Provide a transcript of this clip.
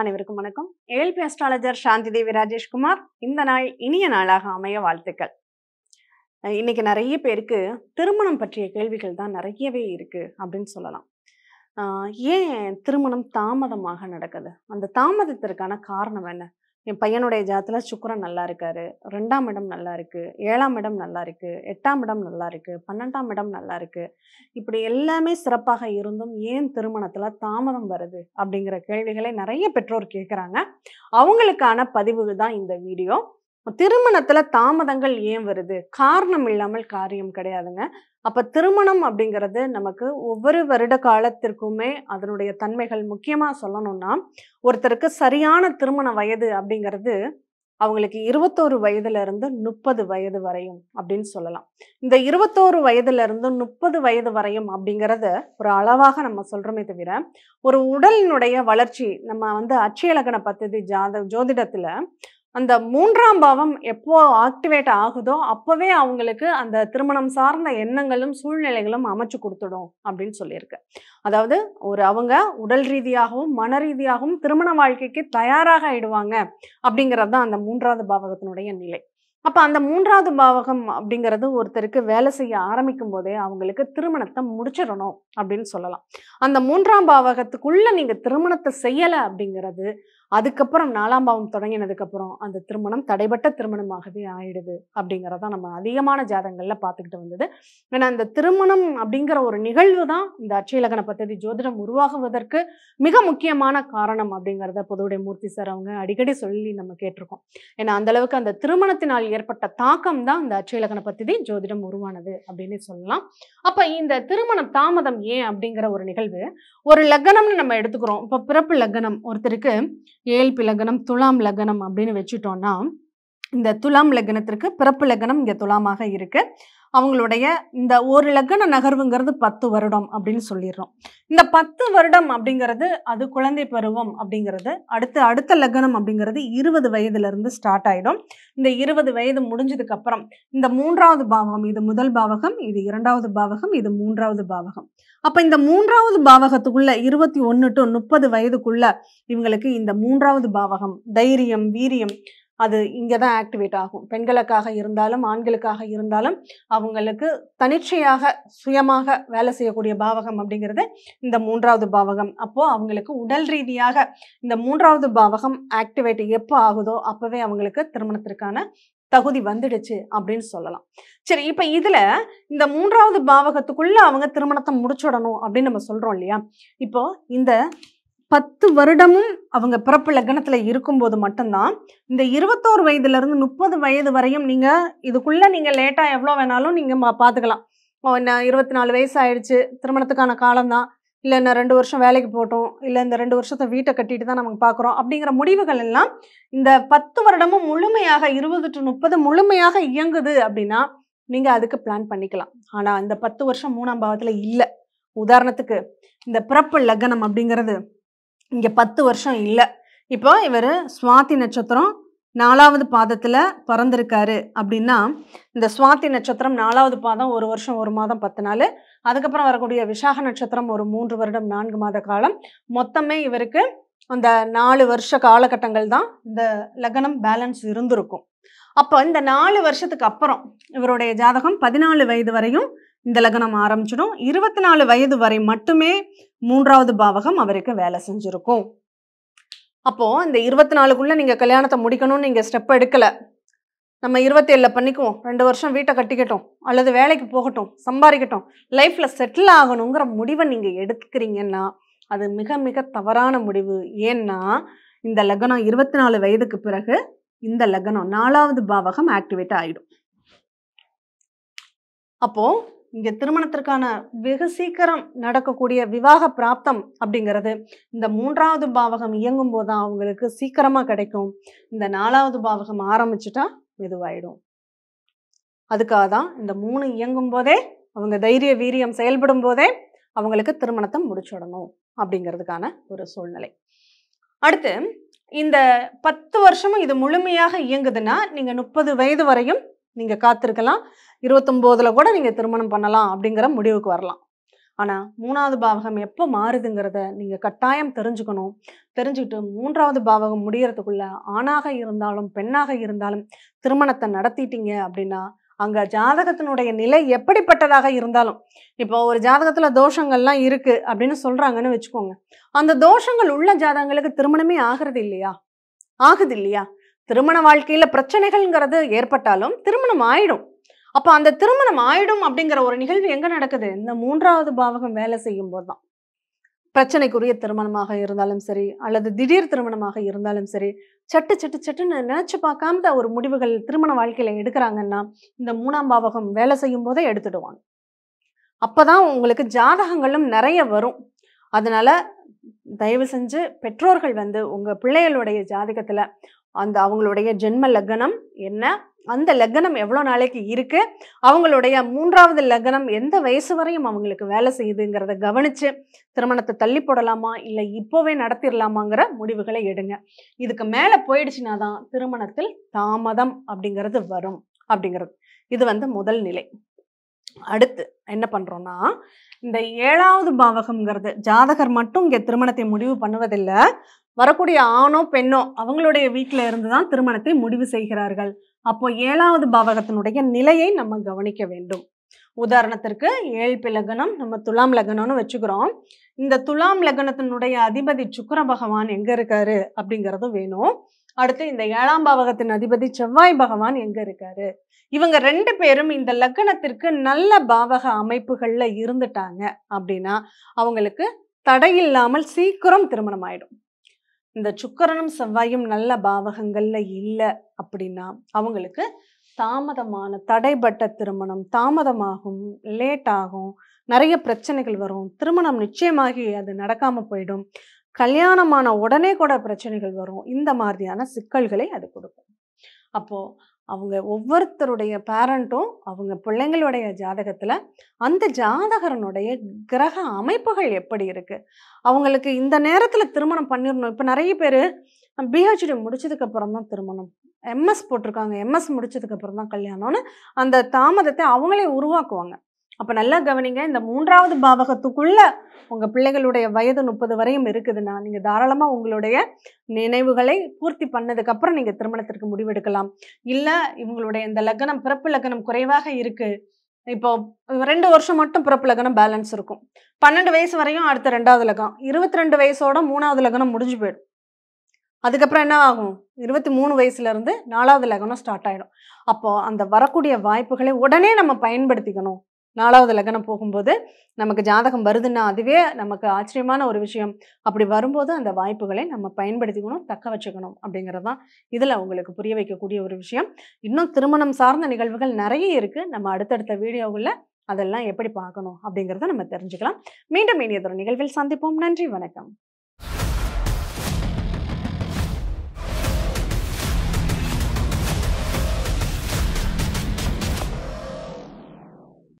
அனைவருக்கும் வணக்கம் ALP astrologer Shanti Devi Rajeshkumar இந்த நாள் இனிய நாளாக அமைய வாழ்த்துக்கள் இன்னைக்கு நிறைய பேருக்கு திருமணம் பற்றிய கேள்விகள் தான் நிறையவே இருக்கு அப்படின்னு சொல்லலாம் ஏன் திருமணம் தாமதமாக நடக்குது அந்த தாமதத்திற்கான காரணம் என்ன என் பையனுடைய ஜாத்தில் சுக்கரன் நல்லா இருக்காரு ரெண்டாம் இடம் நல்லா இருக்குது ஏழாம் இடம் நல்லா இருக்குது எட்டாம் இடம் நல்லா இருக்குது பன்னெண்டாம் இடம் நல்லா இருக்குது இப்படி எல்லாமே சிறப்பாக இருந்தும் ஏன் திருமணத்தில் தாமதம் வருது அப்படிங்கிற கேள்விகளை நிறைய பெற்றோர் கேட்குறாங்க அவங்களுக்கான பதிவு தான் இந்த வீடியோ திருமணத்தில் தாமதங்கள் ஏன் வருது காரணம் இல்லாமல் காரியம் கிடையாதுங்க அப்போ திருமணம் அப்படிங்கிறது நமக்கு ஒவ்வொரு வருட காலத்திற்குமே அதனுடைய தன்மைகள் முக்கியமாக சொல்லணும்னா ஒருத்தருக்கு சரியான திருமண வயது அப்படிங்கிறது அவங்களுக்கு இருபத்தோரு வயதுலேருந்து முப்பது வயது வரையும் அப்படின்னு சொல்லலாம் இந்த இருபத்தோரு வயதுலேருந்து முப்பது வயது வரையும் அப்படிங்கிறத ஒரு அளவாக நம்ம சொல்கிறோமே தவிர ஒரு உடலினுடைய வளர்ச்சி நம்ம வந்து அட்சயலக்கண பத்ததி ஜாத ஜோதிடத்தில் அந்த மூன்றாம் பாவம் எப்போ ஆக்டிவேட் ஆகுதோ அப்போவே அவங்களுக்கு அந்த திருமணம் சார்ந்த எண்ணங்களும் சூழ்நிலைகளும் அமைச்சு கொடுத்துடும் அப்படின்னு சொல்லியிருக்கு அதாவது ஒரு அவங்க உடல் ரீதியாகவும் மன ரீதியாகவும் திருமண வாழ்க்கைக்கு தயாராக ஆயிடுவாங்க அப்படிங்கிறது தான் அந்த மூன்றாவது பாவகத்தினுடைய நிலை அப்போ அந்த மூன்றாவது பாவகம் அப்படிங்கிறது ஒருத்தருக்கு வேலை செய்ய ஆரம்பிக்கும் போதே அவங்களுக்கு திருமணத்தை முடிச்சிடணும் அப்படின்னு சொல்லலாம் அந்த மூன்றாம் பாவகத்துக்குள்ளே நீங்கள் திருமணத்தை செய்யலை அப்படிங்கிறது அதுக்கப்புறம் நாலாம் பாவம் தொடங்கினதுக்கப்புறம் அந்த திருமணம் தடைபட்ட திருமணமாகவே ஆயிடுது அப்படிங்கிறத நம்ம அதிகமான ஜாதகங்களில் பார்த்துக்கிட்டு வந்தது ஏன்னா இந்த திருமணம் அப்படிங்கிற ஒரு நிகழ்வு தான் இந்த அட்சயலகன பத்ததி ஜோதிடம் உருவாகுவதற்கு மிக முக்கியமான காரணம் அப்படிங்கிறத பொதுவுடைய மூர்த்தி சார் அவங்க அடிக்கடி சொல்லி நம்ம கேட்டிருக்கோம் ஏன்னா அந்தளவுக்கு அந்த திருமணத்தினால் ஏற்பட்ட தாக்கம் தான் இந்த அட்சயலகன பத்ததி ஜோதிடம் உருவானது அப்படின்னு சொல்லலாம் அப்போ இந்த திருமணம் தாமதம் ஏன் அப்படிங்கிற ஒரு நிகழ்வு ஒரு லக்னம்னு நம்ம எடுத்துக்கிறோம் இப்போ பிறப்பு லக்னம் ஒருத்தருக்கு ஏழ்பி லக்னம் துலாம் லக்னம் அப்படின்னு வச்சுட்டோம்னா இந்த துலாம் லக்னத்திற்கு பிறப்பு லக்னம் இங்கே துலாமாக இருக்குது அவங்களுடைய இந்த ஒரு இலக்கண நகர்வுங்கிறது பத்து வருடம் அப்படின்னு சொல்லிடுறோம் இந்த பத்து வருடம் அப்படிங்கிறது அது குழந்தை பருவம் அப்படிங்கிறது அடுத்து அடுத்த லக்னம் அப்படிங்கிறது இருபது வயதுலேருந்து ஸ்டார்ட் ஆகிடும் இந்த இருபது வயது முடிஞ்சதுக்கு அப்புறம் இந்த மூன்றாவது பாவகம் இது முதல் பாவகம் இது இரண்டாவது பாவகம் இது மூன்றாவது பாவகம் அப்போ இந்த மூன்றாவது பாவகத்துக்குள்ள இருபத்தி ஒன்று டு முப்பது வயதுக்குள்ள இவங்களுக்கு இந்த மூன்றாவது பாவகம் தைரியம் வீரியம் அது இங்கே தான் ஆக்டிவேட் ஆகும் பெண்களுக்காக இருந்தாலும் ஆண்களுக்காக இருந்தாலும் அவங்களுக்கு தனிச்சையாக சுயமாக வேலை செய்யக்கூடிய பாவகம் அப்படிங்கிறது இந்த மூன்றாவது பாவகம் அப்போது அவங்களுக்கு உடல் ரீதியாக இந்த மூன்றாவது பாவகம் ஆக்டிவேட் எப்போ ஆகுதோ அப்போவே அவங்களுக்கு திருமணத்திற்கான தகுதி வந்துடுச்சு அப்படின்னு சொல்லலாம் சரி இப்போ இதில் இந்த மூன்றாவது பாவகத்துக்குள்ளே அவங்க திருமணத்தை முடிச்சுடணும் அப்படின்னு நம்ம சொல்கிறோம் இல்லையா இப்போ இந்த பத்து வருடமும் அவங்க பிறப்பு லக்னத்தில் இருக்கும்போது மட்டும்தான் இந்த இருபத்தோரு வயதுலேருந்து முப்பது வயது வரையும் நீங்கள் இதுக்குள்ளே நீங்கள் லேட்டாக எவ்வளோ வேணாலும் நீங்கள் பார்த்துக்கலாம் என்ன இருபத்தி நாலு வயசு ஆயிடுச்சு திருமணத்துக்கான காலம்தான் இல்லை இந்த ரெண்டு வருஷம் வேலைக்கு போட்டோம் இல்லை இந்த ரெண்டு வருஷத்தை வீட்டை கட்டிட்டு தான் நமக்கு பார்க்குறோம் அப்படிங்கிற முடிவுகள் எல்லாம் இந்த பத்து வருடமும் முழுமையாக இருபது டு முப்பது முழுமையாக இயங்குது அப்படின்னா நீங்கள் அதுக்கு பிளான் பண்ணிக்கலாம் ஆனால் இந்த பத்து வருஷம் மூணாம் பாவத்தில் இல்லை உதாரணத்துக்கு இந்த பிறப்பு லக்னம் அப்படிங்கிறது இங்கே பத்து வருஷம் இல்லை இப்போ இவர் சுவாதி நட்சத்திரம் நாலாவது பாதத்தில் பிறந்திருக்காரு அப்படின்னா இந்த சுவாதி நட்சத்திரம் நாலாவது பாதம் ஒரு வருஷம் ஒரு மாதம் பத்து நாள் அதுக்கப்புறம் வரக்கூடிய விசாக நட்சத்திரம் ஒரு மூன்று வருடம் நான்கு மாத காலம் மொத்தமே இவருக்கு அந்த நாலு வருஷ காலகட்டங்கள் தான் இந்த லக்னம் பேலன்ஸ் இருந்திருக்கும் அப்போ இந்த நாலு வருஷத்துக்கு அப்புறம் இவருடைய ஜாதகம் பதினாலு வயது வரையும் இந்த லக்னம் ஆரம்பிச்சிடும் இருபத்தி நாலு வயது வரை மட்டுமே மூன்றாவது பாவகம் அவருக்கு வேலை செஞ்சுருக்கும் அப்போது இந்த இருபத்தி நாலுக்குள்ளே நீங்கள் கல்யாணத்தை முடிக்கணும்னு நீங்கள் ஸ்டெப் எடுக்கலை நம்ம இருபத்தி ஏழில் பண்ணிக்குவோம் ரெண்டு வருஷம் வீட்டை கட்டிக்கட்டும் அல்லது வேலைக்கு போகட்டும் சம்பாதிக்கட்டும் லைஃப்பில் செட்டில் ஆகணுங்கிற முடிவை நீங்கள் எடுத்துக்கிறீங்கன்னா அது மிக மிக தவறான முடிவு ஏன்னா இந்த லக்னம் இருபத்தி நாலு வயதுக்கு பிறகு இந்த லக்னம் நாலாவது பாவகம் ஆக்டிவேட் ஆகிடும் அப்போது இங்கே திருமணத்திற்கான வெகு சீக்கிரம் நடக்கக்கூடிய விவாக பிராப்தம் அப்படிங்கிறது இந்த மூன்றாவது பாவகம் இயங்கும் போது தான் அவங்களுக்கு சீக்கிரமாக கிடைக்கும் இந்த நாலாவது பாவகம் ஆரம்பிச்சுட்டா மெதுவாயிடும் அதுக்காக தான் இந்த மூணு இயங்கும் போதே அவங்க தைரிய வீரியம் செயல்படும் போதே அவங்களுக்கு திருமணத்தை முடிச்சிடணும் அப்படிங்கிறதுக்கான ஒரு சூழ்நிலை அடுத்து இந்த பத்து வருஷமும் இது முழுமையாக இயங்குதுன்னா நீங்கள் முப்பது வயது வரையும் நீங்கள் காத்திருக்கலாம் இருபத்தொம்போதில் கூட நீங்கள் திருமணம் பண்ணலாம் அப்படிங்கிற முடிவுக்கு வரலாம் ஆனால் மூணாவது பாவகம் எப்போ மாறுதுங்கிறத நீங்கள் கட்டாயம் தெரிஞ்சுக்கணும் தெரிஞ்சுக்கிட்டு மூன்றாவது பாவகம் முடிகிறதுக்குள்ள ஆணாக இருந்தாலும் பெண்ணாக இருந்தாலும் திருமணத்தை நடத்திட்டீங்க அப்படின்னா அங்கே ஜாதகத்தினுடைய நிலை எப்படிப்பட்டதாக இருந்தாலும் இப்போ ஒரு ஜாதகத்தில் தோஷங்கள்லாம் இருக்குது அப்படின்னு சொல்கிறாங்கன்னு வச்சுக்கோங்க அந்த தோஷங்கள் உள்ள ஜாதகங்களுக்கு திருமணமே ஆகிறது இல்லையா ஆகுது இல்லையா திருமண வாழ்க்கையில் பிரச்சனைகள்ங்கிறது ஏற்பட்டாலும் திருமணம் ஆயிடும் அப்போ அந்த திருமணம் ஆயிடும் அப்படிங்கிற ஒரு நிகழ்வு எங்கே நடக்குது இந்த மூன்றாவது பாவகம் வேலை செய்யும் போது தான் பிரச்சனைக்குரிய திருமணமாக இருந்தாலும் சரி அல்லது திடீர் திருமணமாக இருந்தாலும் சரி சட்டு சட்டு சட்டுன்னு நினச்சி பார்க்காம ஒரு முடிவுகள் திருமண வாழ்க்கையில் எடுக்கிறாங்கன்னா இந்த மூணாம் பாவகம் வேலை செய்யும் போதே எடுத்துடுவாங்க அப்போதான் உங்களுக்கு ஜாதகங்களும் நிறைய வரும் அதனால தயவு செஞ்சு பெற்றோர்கள் வந்து உங்கள் பிள்ளைகளுடைய ஜாதகத்தில் அந்த அவங்களுடைய ஜென்ம லக்னம் என்ன அந்த லக்னம் எவ்வளோ நாளைக்கு இருக்குது அவங்களுடைய மூன்றாவது லக்னம் எந்த வயசு வரையும் அவங்களுக்கு வேலை செய்யுதுங்கிறத கவனித்து திருமணத்தை தள்ளி போடலாமா இல்லை இப்போவே நடத்திடலாமாங்கிற முடிவுகளை எடுங்க இதுக்கு மேலே போயிடுச்சுன்னா தான் திருமணத்தில் தாமதம் அப்படிங்கிறது வரும் அப்படிங்கிறது இது வந்து முதல் நிலை அடுத்து என்ன பண்ணுறோன்னா இந்த ஏழாவது பாவகம்ங்கிறது ஜாதகர் மட்டும் இங்கே திருமணத்தை முடிவு பண்ணுவதில்லை வரக்கூடிய ஆணோ பெண்ணோ அவங்களுடைய வீட்டில் இருந்து தான் திருமணத்தை முடிவு செய்கிறார்கள் அப்போ ஏழாவது பாவகத்தினுடைய நிலையை நம்ம கவனிக்க வேண்டும் உதாரணத்திற்கு ஏழ்பி லக்னம் நம்ம துலாம் லக்னம்னு வச்சுக்கிறோம் இந்த துலாம் லக்னத்தினுடைய அதிபதி சுக்கர பகவான் எங்க இருக்காரு அப்படிங்கிறதும் வேணும் அடுத்து இந்த ஏழாம் பாவகத்தின் அதிபதி செவ்வாய் பகவான் எங்க இருக்காரு இவங்க ரெண்டு பேரும் இந்த லக்னத்திற்கு நல்ல பாவக அமைப்புகள்ல இருந்துட்டாங்க அப்படின்னா அவங்களுக்கு தடையில்லாமல் சீக்கிரம் திருமணம் ஆயிடும் இந்த சுக்கரனும் செவ்வாயும் நல்ல பாவகங்களில் இல்லை அப்படின்னா அவங்களுக்கு தாமதமான தடைப்பட்ட திருமணம் தாமதமாகும் லேட் ஆகும் நிறைய பிரச்சனைகள் வரும் திருமணம் நிச்சயமாகி அது நடக்காமல் போயிடும் கல்யாணமான உடனே கூட பிரச்சனைகள் வரும் இந்த மாதிரியான சிக்கல்களை அது கொடுக்கும் அப்போது அவங்க ஒவ்வொருத்தருடைய பேரண்ட்டும் அவங்க பிள்ளைங்களுடைய ஜாதகத்தில் அந்த ஜாதகரனுடைய கிரக அமைப்புகள் எப்படி இருக்குது அவங்களுக்கு இந்த நேரத்தில் திருமணம் பண்ணிடணும் இப்போ நிறைய பேர் பிஹெச்டி முடிச்சதுக்கப்புறம் தான் திருமணம் எம்எஸ் போட்டிருக்காங்க எம்எஸ் முடிச்சதுக்கப்புறம் தான் கல்யாணம்னு அந்த தாமதத்தை அவங்களே உருவாக்குவாங்க அப்போ நல்லா கவனிங்க இந்த மூன்றாவது பாவகத்துக்குள்ள உங்கள் பிள்ளைகளுடைய வயது முப்பது வரையும் இருக்குதுன்னா நீங்கள் தாராளமாக உங்களுடைய நினைவுகளை பூர்த்தி பண்ணதுக்கப்புறம் நீங்கள் திருமணத்திற்கு முடிவெடுக்கலாம் இல்லை இவங்களுடைய இந்த லக்னம் பிறப்பு லக்னம் குறைவாக இருக்குது இப்போ ரெண்டு வருஷம் மட்டும் பிறப்பு லக்னம் பேலன்ஸ் இருக்கும் பன்னெண்டு வயசு வரையும் அடுத்த ரெண்டாவது லக்னம் இருபத்தி ரெண்டு வயசோட மூணாவது லக்னம் முடிஞ்சு போயிடும் அதுக்கப்புறம் என்ன ஆகும் இருபத்தி மூணு வயசுலேருந்து நாலாவது லக்னம் ஸ்டார்ட் ஆகிடும் அப்போது அந்த வரக்கூடிய வாய்ப்புகளை உடனே நம்ம பயன்படுத்திக்கணும் நாலாவது லக்னம் போகும்போது நமக்கு ஜாதகம் வருதுன்னா அதுவே நமக்கு ஆச்சரியமான ஒரு விஷயம் அப்படி வரும்போது அந்த வாய்ப்புகளை நம்ம பயன்படுத்திக்கணும் தக்க வச்சுக்கணும் அப்படிங்கிறது தான் இதில் உங்களுக்கு புரிய வைக்கக்கூடிய ஒரு விஷயம் இன்னும் திருமணம் சார்ந்த நிகழ்வுகள் நிறைய இருக்குது நம்ம அடுத்தடுத்த வீடியோவில் அதெல்லாம் எப்படி பார்க்கணும் அப்படிங்கிறத நம்ம தெரிஞ்சுக்கலாம் மீண்டும் இனியதொரு நிகழ்வில் சந்திப்போம் நன்றி வணக்கம்